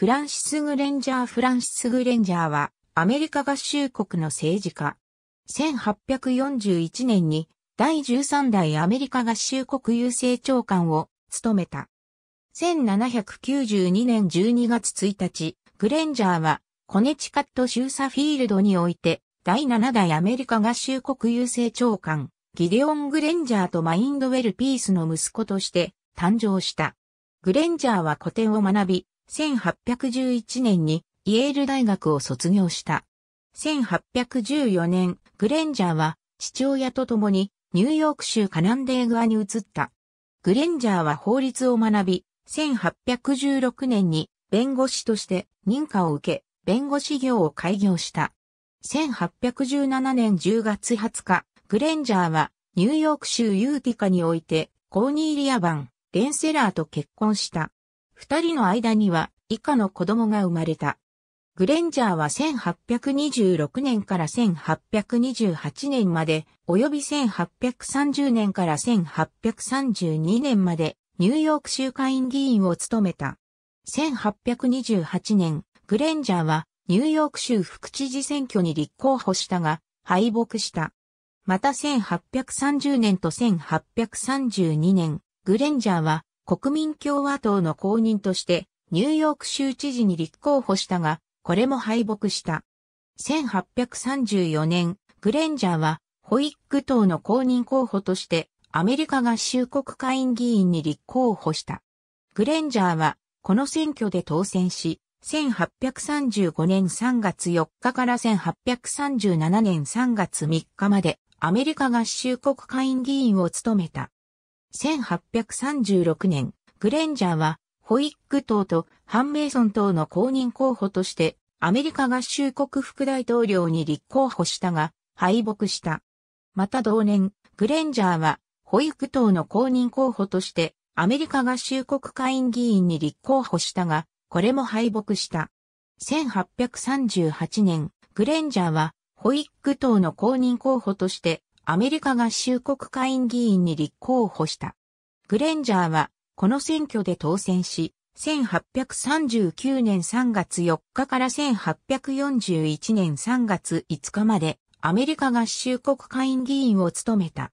フランシス・グレンジャー・フランシス・グレンジャーは、アメリカ合衆国の政治家。1841年に、第13代アメリカ合衆国郵政長官を務めた。1792年12月1日、グレンジャーは、コネチカット州サフィールドにおいて、第7代アメリカ合衆国郵政長官、ギデオン・グレンジャーとマインドウェル・ピースの息子として誕生した。グレンジャーは古典を学び、1811年にイエール大学を卒業した。1814年、グレンジャーは父親と共にニューヨーク州カナンデーグアに移った。グレンジャーは法律を学び、1816年に弁護士として認可を受け、弁護士業を開業した。1817年10月20日、グレンジャーはニューヨーク州ユーティカにおいてコーニーリア版、レンセラーと結婚した。二人の間には以下の子供が生まれた。グレンジャーは1826年から1828年まで、及び1830年から1832年まで、ニューヨーク州会員議員を務めた。1828年、グレンジャーはニューヨーク州副知事選挙に立候補したが、敗北した。また1830年と1832年、グレンジャーは国民共和党の公認としてニューヨーク州知事に立候補したが、これも敗北した。1834年、グレンジャーはホイッグ党の公認候補としてアメリカ合衆国会員議員に立候補した。グレンジャーはこの選挙で当選し、1835年3月4日から1837年3月3日までアメリカ合衆国会員議員を務めた。1836年、グレンジャーは、ホイック党とハンメイソン党の公認候補として、アメリカ合衆国副大統領に立候補したが、敗北した。また同年、グレンジャーは、ホイック党の公認候補として、アメリカ合衆国会院議員に立候補したが、これも敗北した。1838年、グレンジャーは、ホイック党の公認候補として、アメリカ合衆国下院議員に立候補した。グレンジャーは、この選挙で当選し、1839年3月4日から1841年3月5日までアメリカ合衆国下院議員を務めた。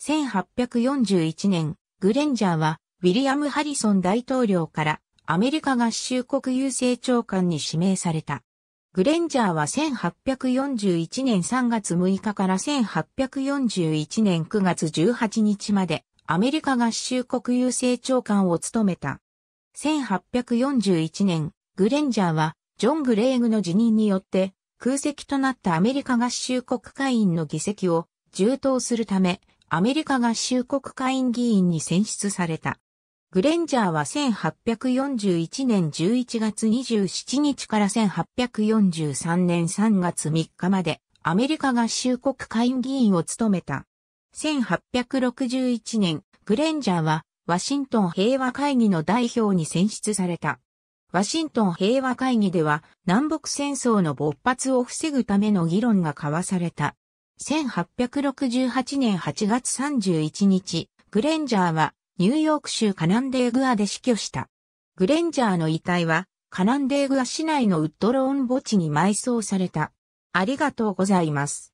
1841年、グレンジャーはウィリアム・ハリソン大統領からアメリカ合衆国郵政長官に指名された。グレンジャーは1841年3月6日から1841年9月18日までアメリカ合衆国郵政長官を務めた。1841年、グレンジャーはジョン・グレーグの辞任によって空席となったアメリカ合衆国会員の議席を充当するためアメリカ合衆国会員議員に選出された。グレンジャーは1841年11月27日から1843年3月3日までアメリカ合衆国会議員を務めた。1861年、グレンジャーはワシントン平和会議の代表に選出された。ワシントン平和会議では南北戦争の勃発を防ぐための議論が交わされた。1868年8月31日、グレンジャーはニューヨーク州カナンデーグアで死去した。グレンジャーの遺体は、カナンデーグア市内のウッドローン墓地に埋葬された。ありがとうございます。